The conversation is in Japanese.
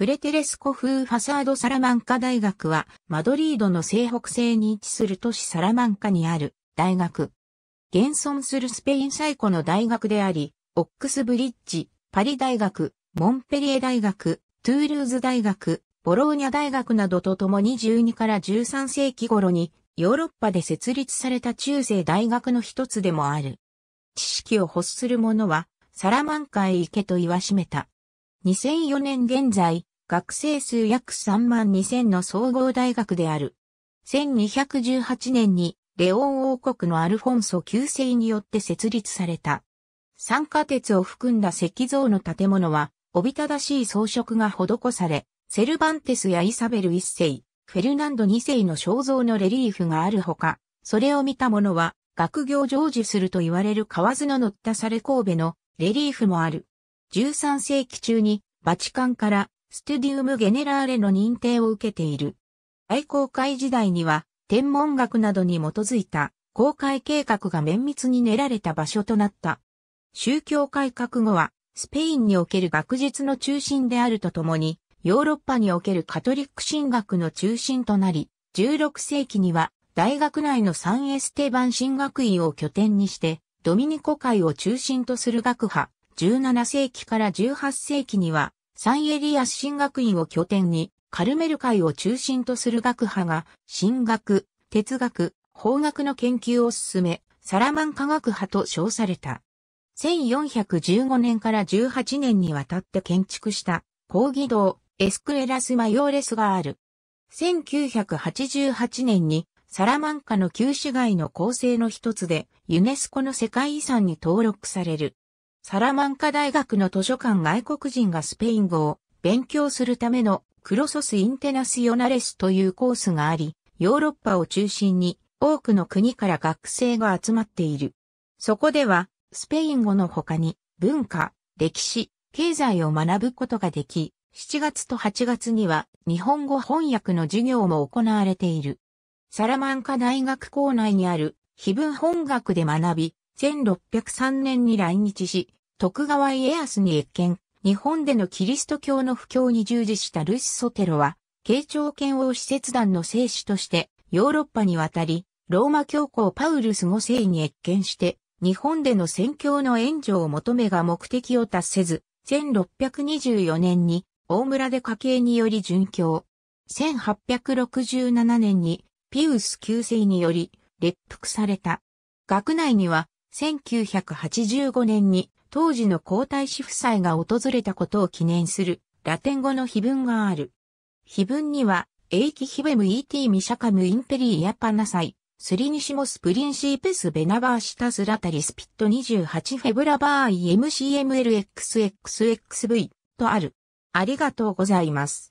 プレテレスコ風ファサードサラマンカ大学は、マドリードの西北西に位置する都市サラマンカにある大学。現存するスペイン最古の大学であり、オックスブリッジ、パリ大学、モンペリエ大学、トゥールーズ大学、ボローニャ大学などとともに12から13世紀頃にヨーロッパで設立された中世大学の一つでもある。知識を欲する者はサラマンカへ行けと言わしめた。2004年現在、学生数約3万2000の総合大学である。1218年にレオン王国のアルフォンソ旧世によって設立された。酸化鉄を含んだ石像の建物は、おびただしい装飾が施され、セルバンテスやイサベル1世、フェルナンド2世の肖像のレリーフがあるほか、それを見た者は、学業成就すると言われる河津の乗ったされ神戸のレリーフもある。13世紀中に、バチカンからステディウム・ゲネラーレの認定を受けている。愛好会時代には、天文学などに基づいた公開計画が綿密に練られた場所となった。宗教改革後は、スペインにおける学術の中心であるとともに、ヨーロッパにおけるカトリック神学の中心となり、16世紀には大学内のサンエステバン神学院を拠点にして、ドミニコ会を中心とする学派、17世紀から18世紀にはサンエリアス神学院を拠点に、カルメル会を中心とする学派が、神学、哲学、法学の研究を進め、サラマン科学派と称された。1415年から18年にわたって建築した、講義堂、エスクエラス・マヨーレスがある。1988年に、サラマンカの旧市街の構成の一つで、ユネスコの世界遺産に登録される。サラマンカ大学の図書館外国人がスペイン語を勉強するためのクロソス・インテナスヨナレスというコースがあり、ヨーロッパを中心に多くの国から学生が集まっている。そこでは、スペイン語の他に文化、歴史、経済を学ぶことができ、7月と8月には日本語翻訳の授業も行われている。サラマンカ大学校内にある非文本学で学び、1603年に来日し、徳川家康に越見、日本でのキリスト教の布教に従事したルシ・ソテロは、慶長剣王使節団の聖師としてヨーロッパに渡り、ローマ教皇パウルス5世に越見して、日本での宣教の援助を求めが目的を達せず、1624年に大村で家計により殉教。1867年にピウス9世により列服された。学内には1985年に当時の皇太子夫妻が訪れたことを記念するラテン語の碑文がある。碑文には、エイキヒベムィーミシャカムインペリーヤパナサイ、スリニシモスプリンシーペスベナバーシタスラタリスピット28フェブラバーイ MCMLXXXV とある。ありがとうございます。